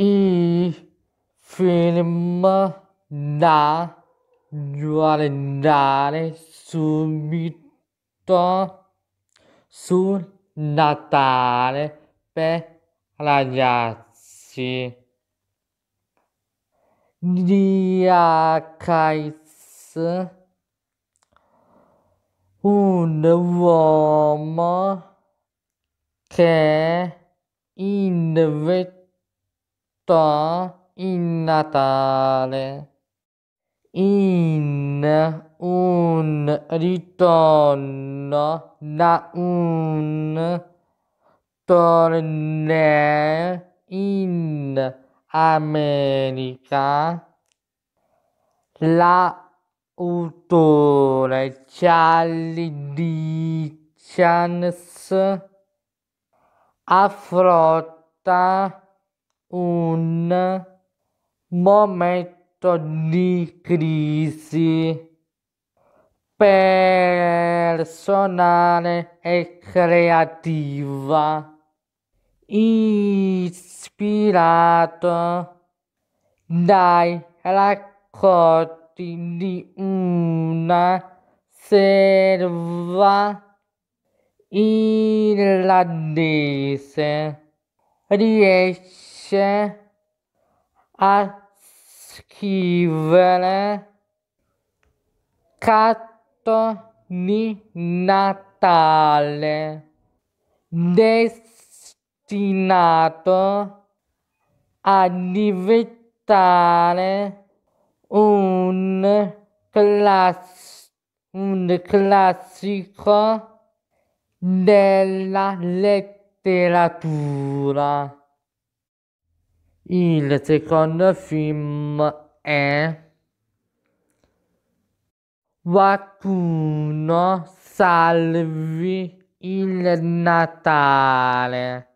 i film da guardare subito su Natale per ragazzi DHS un uomo che invece sto in Natale in un ritorno da un torneo in America l'autore Charlie Dickens affronta un momento di crisi personale e creativa ispirato dai racconti di una serva irlandese riesce a scrivere Catto di Natale destinato a diventare un, class- un classico della letteratura letteratura. Il secondo film è Qualcuno salvi il Natale.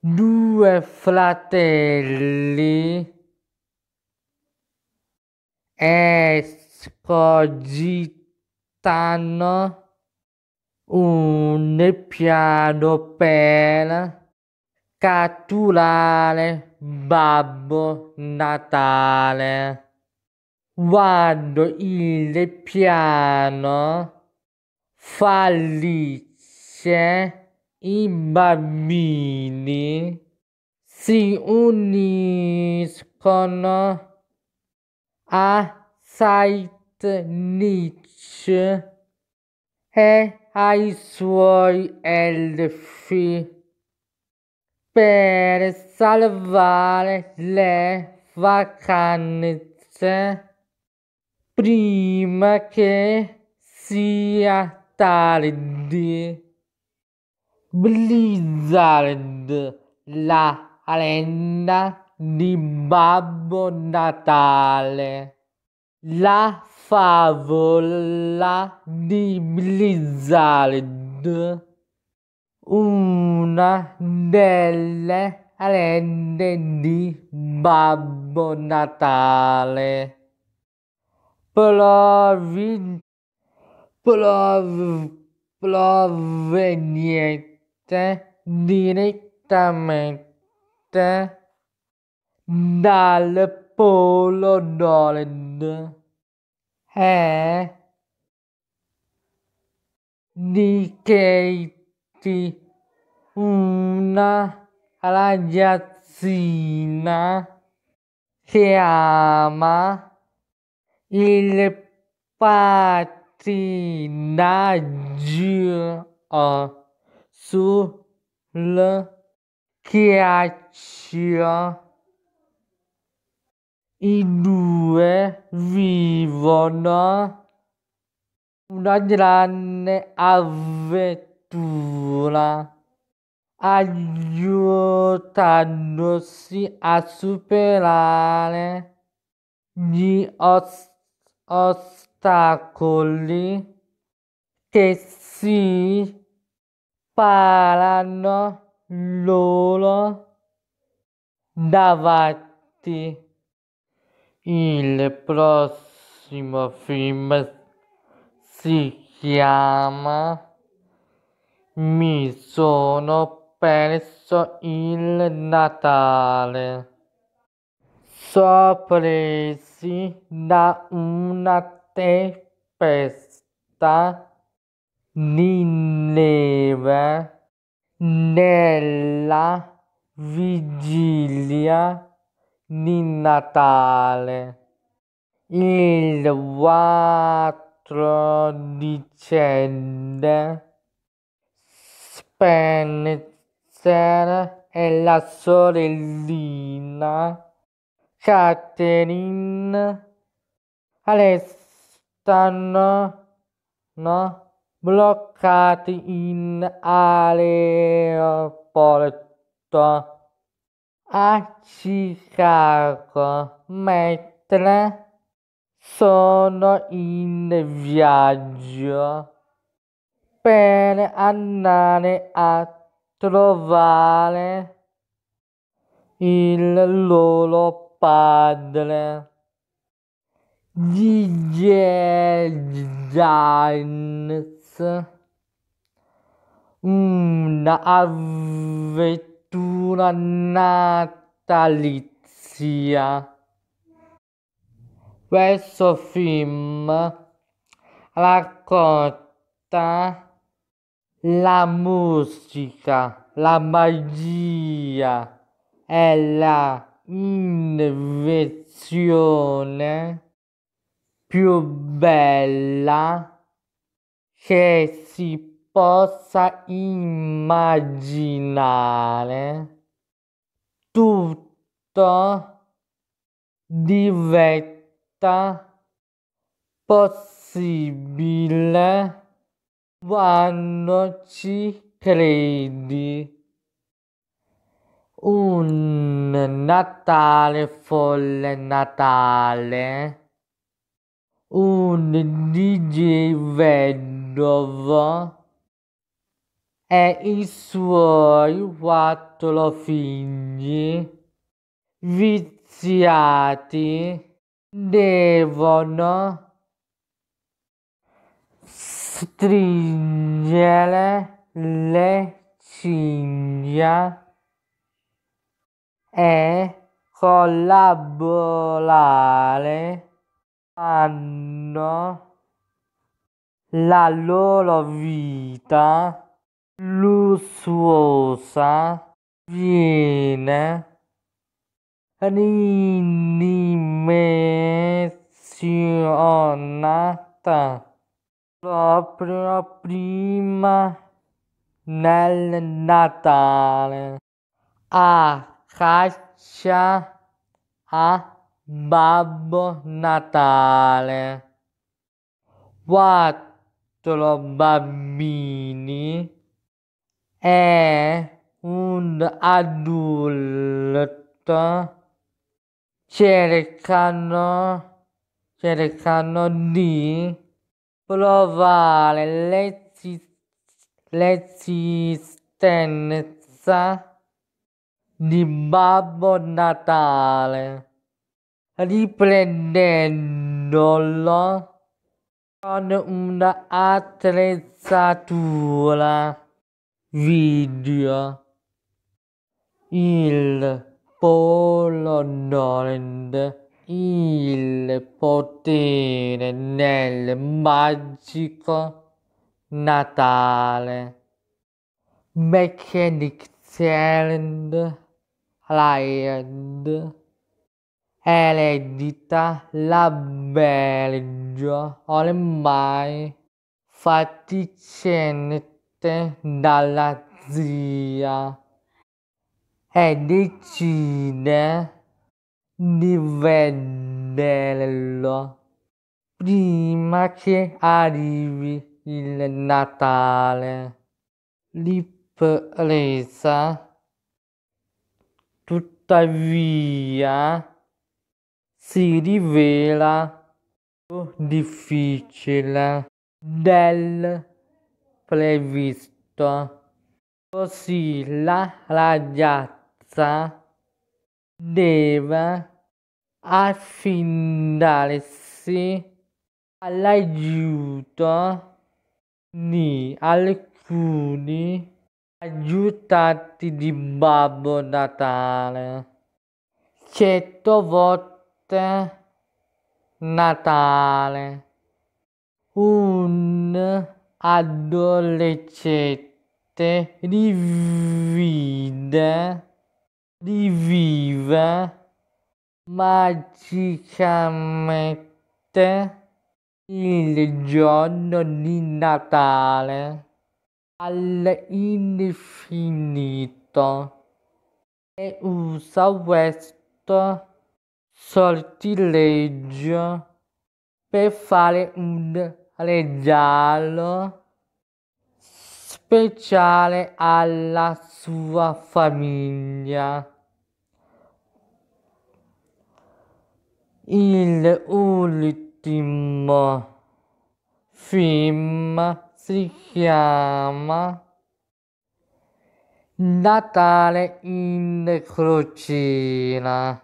Due fratelli escogitano un piano per catturare Babbo Natale. Quando il piano fallisce, i bambini si uniscono a Saint Nietzsche e ai suoi elfi per salvare le vacanze prima che sia tardi. Blizzard, la arena di Babbo Natale. La favola di Blizzard, una delle arende di Babbo Natale. Provin- prov- proveniente direttamente dal Polo Nord è di Katie, una ragazzina che ama il patinaggio sul ghiaccio i due vivono una grande avventura, aiutandosi a superare gli os- ostacoli che si parano loro davanti. Il prossimo film si chiama Mi sono perso il Natale. Sorpresi da una tempesta di neve nella vigilia di Natale. Il 4 dicembre Spencer e la sorellina Catherine restano no, bloccati in aeroporto a Chicago, mentre sono in viaggio per andare a trovare il loro padre. DJ Giants, una avventura cultura natalizia. Questo film racconta la musica, la magia e la invenzione più bella che si possa immaginare tutto diventa possibile quando ci credi. Un Natale folle Natale. Un DJ vedovo e i suoi quattro figli viziati devono stringere le cinghia e collaborare hanno la loro vita lussuosa viene ridimensionata proprio prima nel Natale a caccia a Babbo Natale. Quattro bambini è un adulto cercano, cercano di provare l'esist- l'esistenza di Babbo Natale riprendendolo con un'attrezzatura video il polo nord il potere nel magico Natale Mechanicsland Land eredita la Belgio ormai fatti fatiscente morte dalla zia e decide di vederlo prima che arrivi il Natale. L'impresa, tuttavia, si rivela più difficile del previsto. Così la ragazza deve affidarsi all'aiuto di alcuni aiutati di Babbo Natale. Cento volte Natale. Un adolescente rivide, rivive magicamente il giorno di Natale all'infinito e usa questo sortileggio per fare un Reggiano speciale alla sua famiglia. Il ultimo film si chiama Natale in crociera.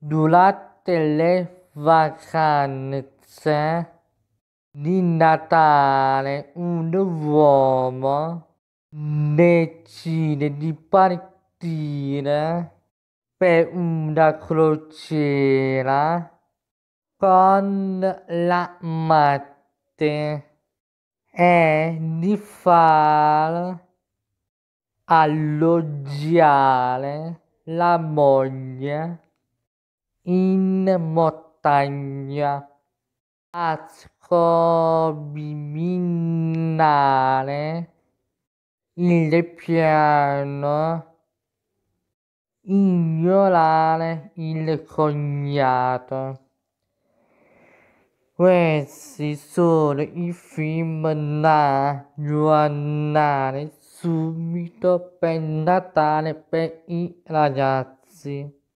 Durante le vacanze di Natale un uomo decide di partire per una crociera con la matte e di far alloggiare la moglie in montagna a combinare il piano, ignorare il cognato. Questi sono i film da giornare subito per Natale per i ragazzi.